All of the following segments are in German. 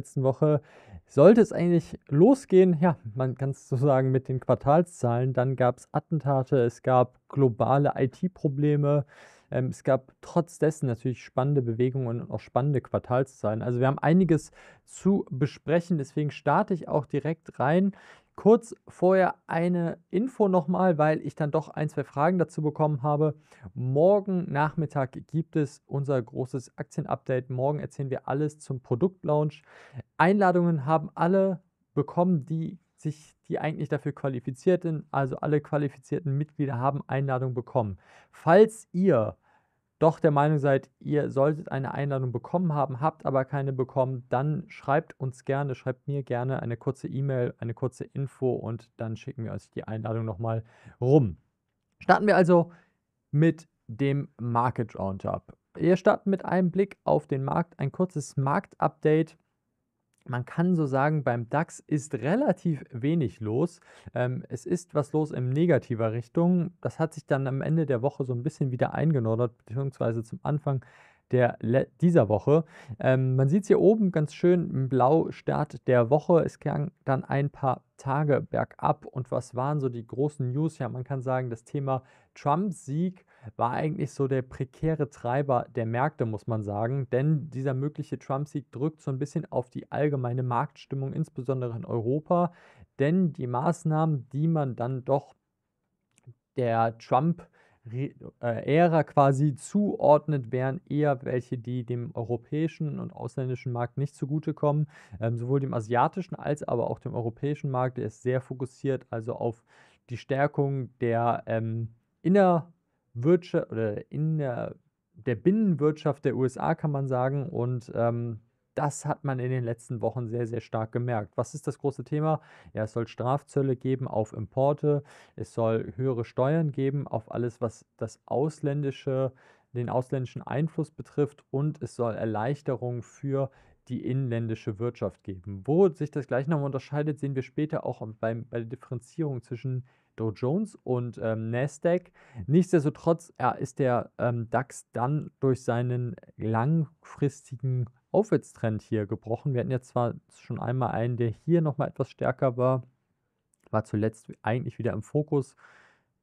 letzten Woche sollte es eigentlich losgehen, ja, man kann es so sagen, mit den Quartalszahlen. Dann gab es Attentate, es gab globale IT-Probleme. Ähm, es gab trotz dessen natürlich spannende Bewegungen und auch spannende Quartalszahlen. Also wir haben einiges zu besprechen, deswegen starte ich auch direkt rein. Kurz vorher eine Info nochmal, weil ich dann doch ein, zwei Fragen dazu bekommen habe. Morgen Nachmittag gibt es unser großes Aktienupdate. Morgen erzählen wir alles zum Produktlaunch. Einladungen haben alle bekommen, die sich, die eigentlich dafür qualifiziert sind. Also alle qualifizierten Mitglieder haben Einladungen bekommen. Falls ihr doch der Meinung seid, ihr solltet eine Einladung bekommen haben, habt aber keine bekommen, dann schreibt uns gerne, schreibt mir gerne eine kurze E-Mail, eine kurze Info und dann schicken wir euch die Einladung nochmal rum. Starten wir also mit dem Market Roundup. Wir starten mit einem Blick auf den Markt, ein kurzes Marktupdate man kann so sagen, beim DAX ist relativ wenig los. Ähm, es ist was los in negativer Richtung. Das hat sich dann am Ende der Woche so ein bisschen wieder eingenordert, beziehungsweise zum Anfang der Le dieser Woche. Ähm, man sieht es hier oben ganz schön im Blau Start der Woche. Es ging dann ein paar Tage bergab. Und was waren so die großen News? Ja, man kann sagen, das Thema Trump-Sieg war eigentlich so der prekäre Treiber der Märkte, muss man sagen. Denn dieser mögliche Trump-Sieg drückt so ein bisschen auf die allgemeine Marktstimmung, insbesondere in Europa. Denn die Maßnahmen, die man dann doch der Trump äh, Ära quasi zuordnet, wären eher welche, die dem europäischen und ausländischen Markt nicht zugutekommen. Ähm, sowohl dem asiatischen als aber auch dem europäischen Markt, der ist sehr fokussiert, also auf die Stärkung der ähm, Innerwirtschaft oder inner, der Binnenwirtschaft der USA, kann man sagen. Und ähm, das hat man in den letzten Wochen sehr, sehr stark gemerkt. Was ist das große Thema? Ja, es soll Strafzölle geben auf Importe, es soll höhere Steuern geben auf alles, was das ausländische, den ausländischen Einfluss betrifft und es soll Erleichterungen für die inländische Wirtschaft geben. Wo sich das gleich nochmal unterscheidet, sehen wir später auch beim, bei der Differenzierung zwischen Dow Jones und ähm, Nasdaq. Nichtsdestotrotz ja, ist der ähm, DAX dann durch seinen langfristigen Aufwärtstrend hier gebrochen. Wir hatten jetzt zwar schon einmal einen, der hier nochmal etwas stärker war, war zuletzt eigentlich wieder im Fokus.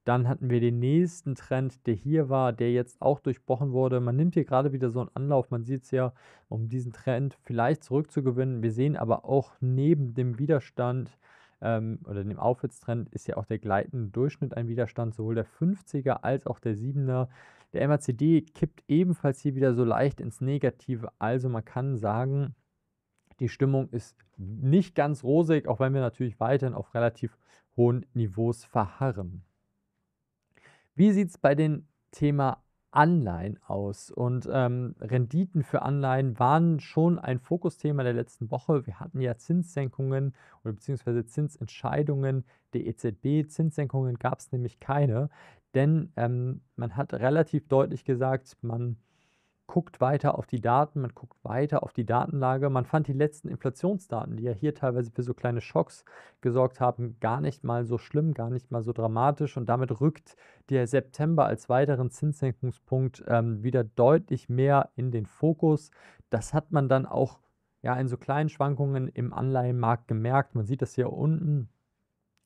Dann hatten wir den nächsten Trend, der hier war, der jetzt auch durchbrochen wurde. Man nimmt hier gerade wieder so einen Anlauf, man sieht es ja, um diesen Trend vielleicht zurückzugewinnen. Wir sehen aber auch neben dem Widerstand ähm, oder dem Aufwärtstrend ist ja auch der gleitende Durchschnitt ein Widerstand, sowohl der 50er als auch der 7er. Der MACD kippt ebenfalls hier wieder so leicht ins Negative. Also man kann sagen, die Stimmung ist nicht ganz rosig, auch wenn wir natürlich weiterhin auf relativ hohen Niveaus verharren. Wie sieht es bei dem Thema Anleihen aus. Und ähm, Renditen für Anleihen waren schon ein Fokusthema der letzten Woche. Wir hatten ja Zinssenkungen oder beziehungsweise Zinsentscheidungen der EZB. Zinssenkungen gab es nämlich keine, denn ähm, man hat relativ deutlich gesagt, man guckt weiter auf die Daten, man guckt weiter auf die Datenlage. Man fand die letzten Inflationsdaten, die ja hier teilweise für so kleine Schocks gesorgt haben, gar nicht mal so schlimm, gar nicht mal so dramatisch. Und damit rückt der September als weiteren Zinssenkungspunkt ähm, wieder deutlich mehr in den Fokus. Das hat man dann auch ja, in so kleinen Schwankungen im Anleihenmarkt gemerkt. Man sieht das hier unten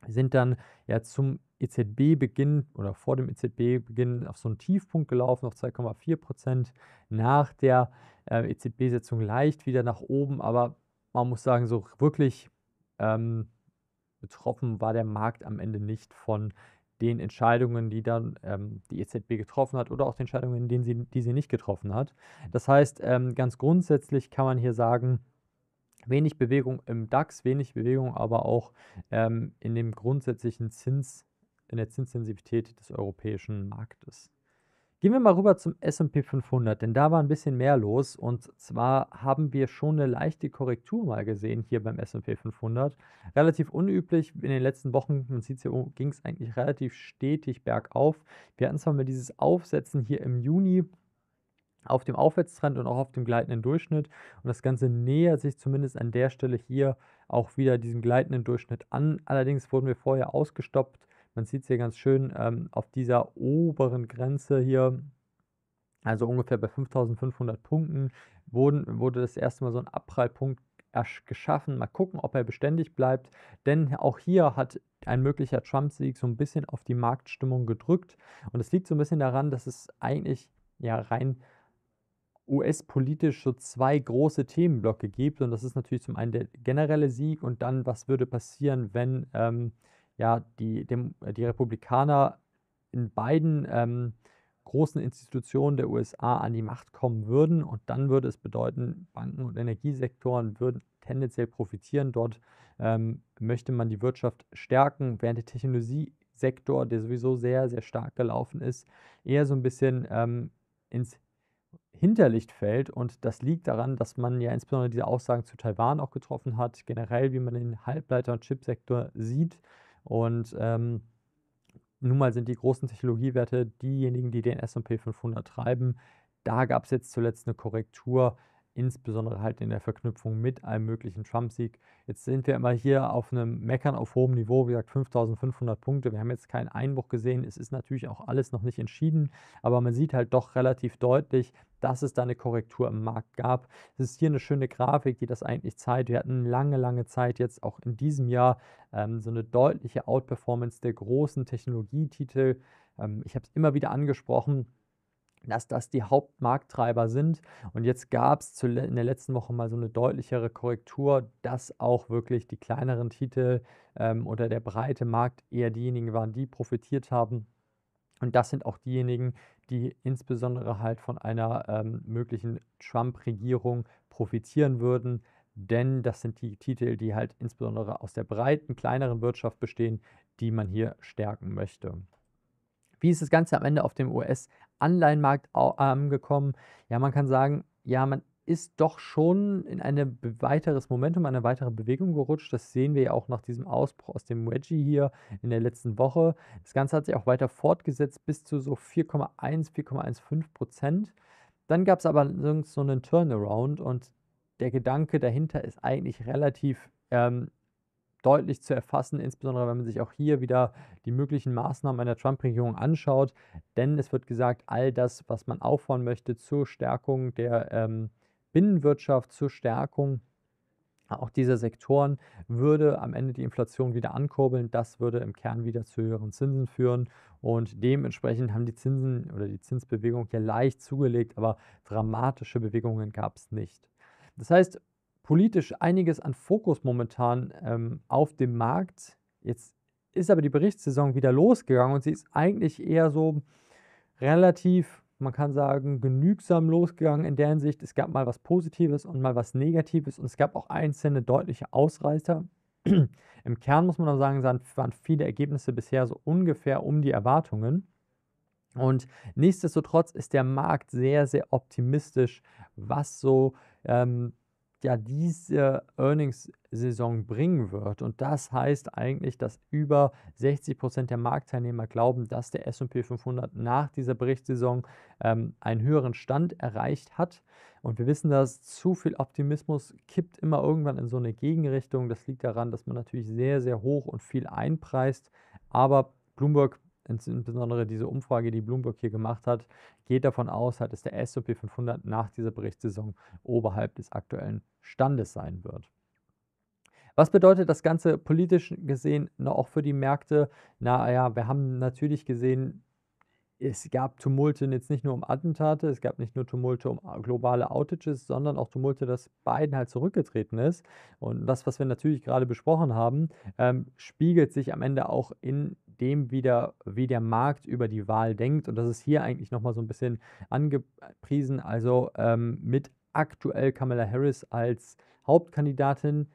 sind dann ja zum EZB-Beginn oder vor dem EZB-Beginn auf so einen Tiefpunkt gelaufen, auf 2,4 Prozent. Nach der äh, EZB-Setzung leicht wieder nach oben, aber man muss sagen, so wirklich ähm, betroffen war der Markt am Ende nicht von den Entscheidungen, die dann ähm, die EZB getroffen hat oder auch den Entscheidungen, denen sie, die sie nicht getroffen hat. Das heißt, ähm, ganz grundsätzlich kann man hier sagen, wenig Bewegung im DAX, wenig Bewegung aber auch ähm, in dem grundsätzlichen Zins, in der Zinssensibilität des europäischen Marktes. Gehen wir mal rüber zum SP 500, denn da war ein bisschen mehr los. Und zwar haben wir schon eine leichte Korrektur mal gesehen hier beim SP 500. Relativ unüblich in den letzten Wochen, man sieht es hier, oh, ging es eigentlich relativ stetig bergauf. Wir hatten zwar mal dieses Aufsetzen hier im Juni, auf dem Aufwärtstrend und auch auf dem gleitenden Durchschnitt. Und das Ganze nähert sich zumindest an der Stelle hier auch wieder diesem gleitenden Durchschnitt an. Allerdings wurden wir vorher ausgestoppt man sieht es hier ganz schön ähm, auf dieser oberen Grenze hier, also ungefähr bei 5500 Punkten, wurden, wurde das erste Mal so ein Abprallpunkt geschaffen. Mal gucken, ob er beständig bleibt. Denn auch hier hat ein möglicher Trump-Sieg so ein bisschen auf die Marktstimmung gedrückt. Und es liegt so ein bisschen daran, dass es eigentlich ja rein US-politisch so zwei große Themenblöcke gibt. Und das ist natürlich zum einen der generelle Sieg und dann, was würde passieren, wenn ähm, ja, die, dem, äh, die Republikaner in beiden ähm, großen Institutionen der USA an die Macht kommen würden. Und dann würde es bedeuten, Banken und Energiesektoren würden tendenziell profitieren. Dort ähm, möchte man die Wirtschaft stärken, während der Technologiesektor, der sowieso sehr, sehr stark gelaufen ist, eher so ein bisschen ähm, ins Hinterlicht fällt. Und das liegt daran, dass man ja insbesondere diese Aussagen zu Taiwan auch getroffen hat, generell, wie man den Halbleiter- und Chipsektor sieht. Und ähm, nun mal sind die großen Technologiewerte diejenigen, die den SP 500 treiben. Da gab es jetzt zuletzt eine Korrektur insbesondere halt in der Verknüpfung mit einem möglichen Trump-Sieg. Jetzt sind wir immer hier auf einem Meckern auf hohem Niveau, wie gesagt 5500 Punkte. Wir haben jetzt keinen Einbruch gesehen. Es ist natürlich auch alles noch nicht entschieden, aber man sieht halt doch relativ deutlich, dass es da eine Korrektur im Markt gab. Es ist hier eine schöne Grafik, die das eigentlich zeigt. Wir hatten lange, lange Zeit jetzt auch in diesem Jahr ähm, so eine deutliche Outperformance der großen Technologietitel. Ähm, ich habe es immer wieder angesprochen dass das die Hauptmarkttreiber sind. Und jetzt gab es in der letzten Woche mal so eine deutlichere Korrektur, dass auch wirklich die kleineren Titel ähm, oder der breite Markt eher diejenigen waren, die profitiert haben. Und das sind auch diejenigen, die insbesondere halt von einer ähm, möglichen Trump-Regierung profitieren würden. Denn das sind die Titel, die halt insbesondere aus der breiten, kleineren Wirtschaft bestehen, die man hier stärken möchte. Wie ist das Ganze am Ende auf dem us Anleihenmarkt angekommen. Ähm, ja, man kann sagen, ja, man ist doch schon in ein weiteres Momentum, eine weitere Bewegung gerutscht. Das sehen wir ja auch nach diesem Ausbruch aus dem Wedgie hier in der letzten Woche. Das Ganze hat sich auch weiter fortgesetzt bis zu so 4,1, 4,15 Prozent. Dann gab es aber so einen Turnaround und der Gedanke dahinter ist eigentlich relativ ähm, deutlich zu erfassen, insbesondere wenn man sich auch hier wieder die möglichen Maßnahmen einer Trump-Regierung anschaut. Denn es wird gesagt, all das, was man aufbauen möchte zur Stärkung der ähm, Binnenwirtschaft, zur Stärkung auch dieser Sektoren, würde am Ende die Inflation wieder ankurbeln. Das würde im Kern wieder zu höheren Zinsen führen. Und dementsprechend haben die Zinsen oder die Zinsbewegung hier leicht zugelegt, aber dramatische Bewegungen gab es nicht. Das heißt, politisch einiges an Fokus momentan ähm, auf dem Markt. Jetzt ist aber die Berichtssaison wieder losgegangen und sie ist eigentlich eher so relativ, man kann sagen, genügsam losgegangen in der Hinsicht, es gab mal was Positives und mal was Negatives und es gab auch einzelne deutliche Ausreißer. Im Kern muss man aber sagen, waren viele Ergebnisse bisher so ungefähr um die Erwartungen. Und nichtsdestotrotz ist der Markt sehr, sehr optimistisch, was so ähm, ja diese Earnings-Saison bringen wird. Und das heißt eigentlich, dass über 60 Prozent der Marktteilnehmer glauben, dass der SP 500 nach dieser Berichtssaison ähm, einen höheren Stand erreicht hat. Und wir wissen, dass zu viel Optimismus kippt immer irgendwann in so eine Gegenrichtung. Das liegt daran, dass man natürlich sehr, sehr hoch und viel einpreist. Aber Bloomberg insbesondere diese Umfrage, die Bloomberg hier gemacht hat, geht davon aus, halt, dass der S&P 500 nach dieser Berichtssaison oberhalb des aktuellen Standes sein wird. Was bedeutet das Ganze politisch gesehen auch für die Märkte? Naja, wir haben natürlich gesehen, es gab Tumulte jetzt nicht nur um Attentate, es gab nicht nur Tumulte um äh, globale Outages, sondern auch Tumulte, dass Biden halt zurückgetreten ist. Und das, was wir natürlich gerade besprochen haben, ähm, spiegelt sich am Ende auch in dem wieder, wie der Markt über die Wahl denkt. Und das ist hier eigentlich nochmal so ein bisschen angepriesen. Also ähm, mit aktuell Kamala Harris als Hauptkandidatin,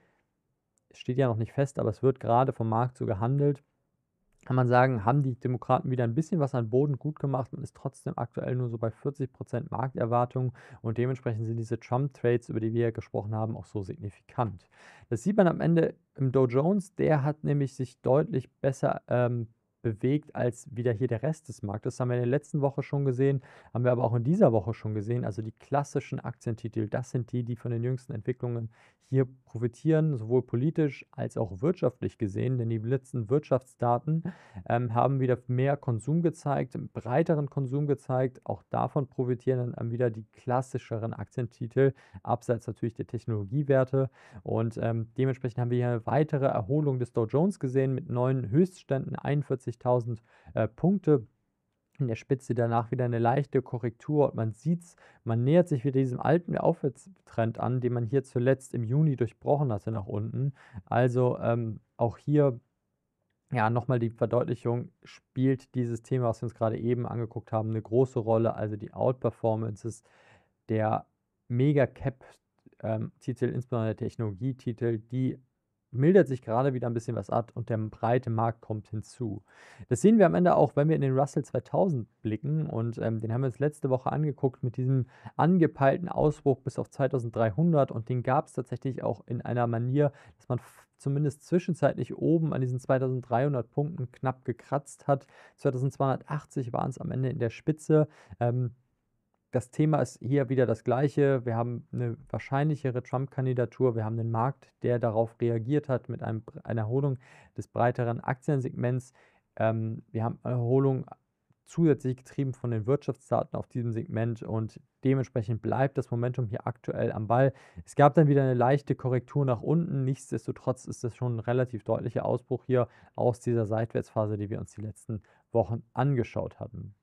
steht ja noch nicht fest, aber es wird gerade vom Markt so gehandelt kann man sagen, haben die Demokraten wieder ein bisschen was an Boden gut gemacht. und ist trotzdem aktuell nur so bei 40% Markterwartung und dementsprechend sind diese Trump-Trades, über die wir ja gesprochen haben, auch so signifikant. Das sieht man am Ende im Dow Jones. Der hat nämlich sich deutlich besser ähm, bewegt als wieder hier der Rest des Marktes. Das haben wir in der letzten Woche schon gesehen, haben wir aber auch in dieser Woche schon gesehen. Also die klassischen Aktientitel, das sind die, die von den jüngsten Entwicklungen hier profitieren, sowohl politisch als auch wirtschaftlich gesehen, denn die letzten Wirtschaftsdaten ähm, haben wieder mehr Konsum gezeigt, breiteren Konsum gezeigt. Auch davon profitieren dann ähm, wieder die klassischeren Aktientitel, abseits natürlich der Technologiewerte. Und ähm, dementsprechend haben wir hier eine weitere Erholung des Dow Jones gesehen mit neuen Höchstständen 41. 140.000 äh, Punkte. In der Spitze danach wieder eine leichte Korrektur und man sieht es, man nähert sich wieder diesem alten Aufwärtstrend an, den man hier zuletzt im Juni durchbrochen hatte nach unten. Also ähm, auch hier ja, nochmal die Verdeutlichung, spielt dieses Thema, was wir uns gerade eben angeguckt haben, eine große Rolle. Also die Outperformances der Mega-Cap-Titel, ähm, insbesondere der Technologietitel, die mildert sich gerade wieder ein bisschen was ab und der breite Markt kommt hinzu. Das sehen wir am Ende auch, wenn wir in den Russell 2000 blicken und ähm, den haben wir uns letzte Woche angeguckt mit diesem angepeilten Ausbruch bis auf 2300 und den gab es tatsächlich auch in einer Manier, dass man zumindest zwischenzeitlich oben an diesen 2300 Punkten knapp gekratzt hat. 2280 waren es am Ende in der Spitze. Ähm, das Thema ist hier wieder das gleiche. Wir haben eine wahrscheinlichere Trump-Kandidatur. Wir haben den Markt, der darauf reagiert hat mit einem, einer Erholung des breiteren Aktiensegments. Ähm, wir haben Erholung zusätzlich getrieben von den Wirtschaftsdaten auf diesem Segment und dementsprechend bleibt das Momentum hier aktuell am Ball. Es gab dann wieder eine leichte Korrektur nach unten, nichtsdestotrotz ist das schon ein relativ deutlicher Ausbruch hier aus dieser Seitwärtsphase, die wir uns die letzten Wochen angeschaut hatten.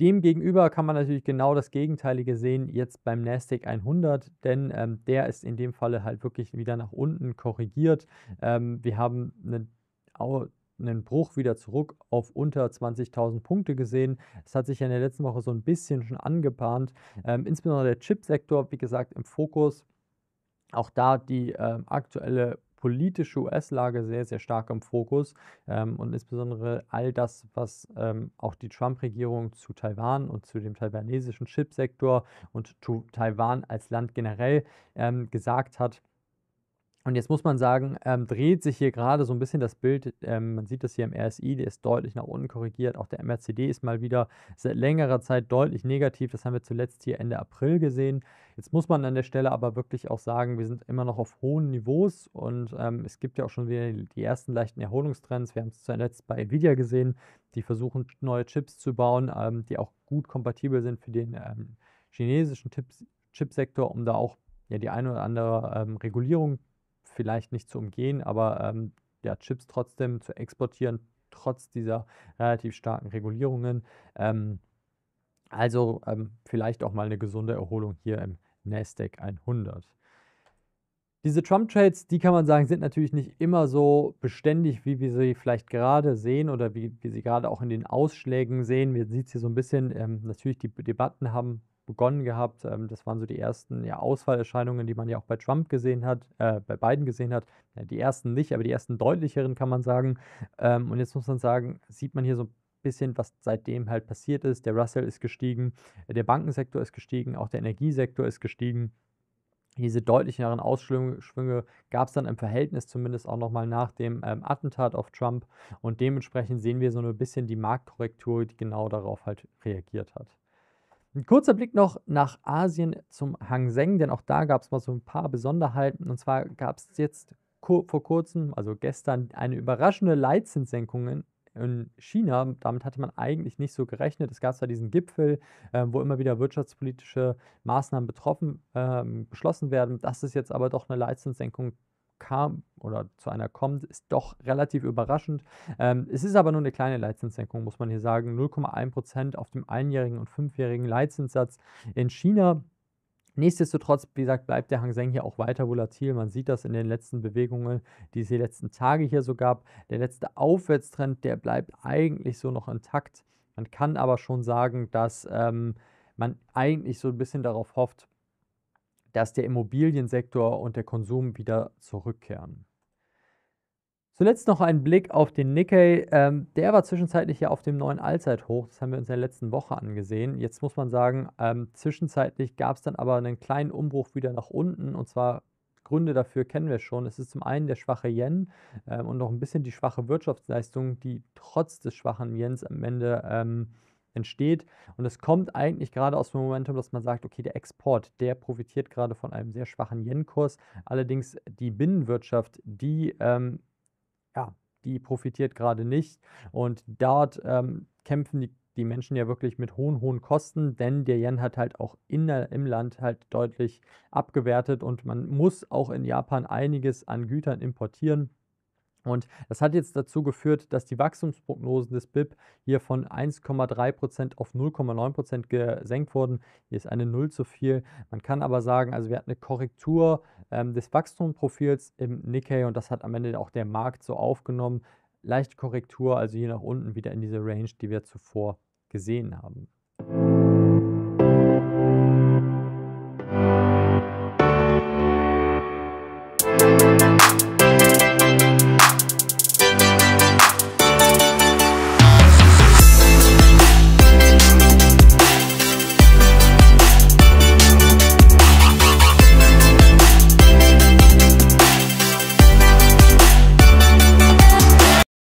Demgegenüber kann man natürlich genau das Gegenteilige sehen, jetzt beim Nasdaq 100, denn ähm, der ist in dem Falle halt wirklich wieder nach unten korrigiert. Ähm, wir haben eine einen Bruch wieder zurück auf unter 20.000 Punkte gesehen. Das hat sich ja in der letzten Woche so ein bisschen schon angebahnt. Ähm, insbesondere der Chipsektor, wie gesagt, im Fokus. Auch da die äh, aktuelle politische US-Lage sehr, sehr stark im Fokus ähm, und insbesondere all das, was ähm, auch die Trump-Regierung zu Taiwan und zu dem taiwanesischen Chipsektor und zu Taiwan als Land generell ähm, gesagt hat und jetzt muss man sagen, ähm, dreht sich hier gerade so ein bisschen das Bild. Ähm, man sieht das hier im RSI, der ist deutlich nach unten korrigiert. Auch der MRCD ist mal wieder seit längerer Zeit deutlich negativ. Das haben wir zuletzt hier Ende April gesehen. Jetzt muss man an der Stelle aber wirklich auch sagen, wir sind immer noch auf hohen Niveaus und ähm, es gibt ja auch schon wieder die ersten leichten Erholungstrends. Wir haben es zuletzt bei Nvidia gesehen, die versuchen neue Chips zu bauen, ähm, die auch gut kompatibel sind für den ähm, chinesischen Chipsektor, um da auch ja, die eine oder andere ähm, Regulierung zu vielleicht nicht zu umgehen, aber ähm, ja, Chips trotzdem zu exportieren, trotz dieser relativ starken Regulierungen. Ähm, also ähm, vielleicht auch mal eine gesunde Erholung hier im Nasdaq 100. Diese Trump-Trades, die kann man sagen, sind natürlich nicht immer so beständig, wie wir sie vielleicht gerade sehen oder wie wir sie gerade auch in den Ausschlägen sehen. Man sieht es hier so ein bisschen, ähm, natürlich die Debatten haben begonnen gehabt. Ähm, das waren so die ersten ja, Ausfallerscheinungen, die man ja auch bei Trump gesehen hat, äh, bei Biden gesehen hat. Ja, die ersten nicht, aber die ersten deutlicheren kann man sagen. Ähm, und jetzt muss man sagen, sieht man hier so ein bisschen, was seitdem halt passiert ist. Der Russell ist gestiegen, äh, der Bankensektor ist gestiegen, auch der Energiesektor ist gestiegen. Diese deutlicheren Ausschwünge gab es dann im Verhältnis zumindest auch nochmal nach dem ähm, Attentat auf Trump. Und dementsprechend sehen wir so ein bisschen die Marktkorrektur, die genau darauf halt reagiert hat. Ein kurzer Blick noch nach Asien zum Hang Seng, denn auch da gab es mal so ein paar Besonderheiten. Und zwar gab es jetzt vor kurzem, also gestern, eine überraschende Leitzinssenkung in, in China. Damit hatte man eigentlich nicht so gerechnet. Es gab zwar diesen Gipfel, äh, wo immer wieder wirtschaftspolitische Maßnahmen betroffen, äh, beschlossen werden. Das ist jetzt aber doch eine Leitzinssenkung kam oder zu einer kommt, ist doch relativ überraschend. Ähm, es ist aber nur eine kleine Leitzinssenkung, muss man hier sagen. 0,1% auf dem einjährigen und fünfjährigen Leitzinssatz in China. Nichtsdestotrotz, wie gesagt, bleibt der Hang Seng hier auch weiter volatil. Man sieht das in den letzten Bewegungen, die es die letzten Tage hier so gab. Der letzte Aufwärtstrend, der bleibt eigentlich so noch intakt. Man kann aber schon sagen, dass ähm, man eigentlich so ein bisschen darauf hofft, dass der Immobiliensektor und der Konsum wieder zurückkehren. Zuletzt noch ein Blick auf den Nikkei. Ähm, der war zwischenzeitlich ja auf dem neuen Allzeithoch. Das haben wir uns in der letzten Woche angesehen. Jetzt muss man sagen, ähm, zwischenzeitlich gab es dann aber einen kleinen Umbruch wieder nach unten. Und zwar Gründe dafür kennen wir schon. Es ist zum einen der schwache Yen ähm, und noch ein bisschen die schwache Wirtschaftsleistung, die trotz des schwachen Yens am Ende ähm, entsteht. Und es kommt eigentlich gerade aus dem Momentum, dass man sagt, okay, der Export, der profitiert gerade von einem sehr schwachen Yen-Kurs. Allerdings die Binnenwirtschaft, die, ähm, ja, die profitiert gerade nicht. Und dort ähm, kämpfen die die Menschen ja wirklich mit hohen, hohen Kosten, denn der Yen hat halt auch in der, im Land halt deutlich abgewertet und man muss auch in Japan einiges an Gütern importieren. Und das hat jetzt dazu geführt, dass die Wachstumsprognosen des BIP hier von 1,3% auf 0,9% gesenkt wurden. Hier ist eine 0 zu viel. Man kann aber sagen, also wir hatten eine Korrektur ähm, des Wachstumsprofils im Nikkei und das hat am Ende auch der Markt so aufgenommen. Leichte Korrektur, also hier nach unten wieder in diese Range, die wir zuvor gesehen haben.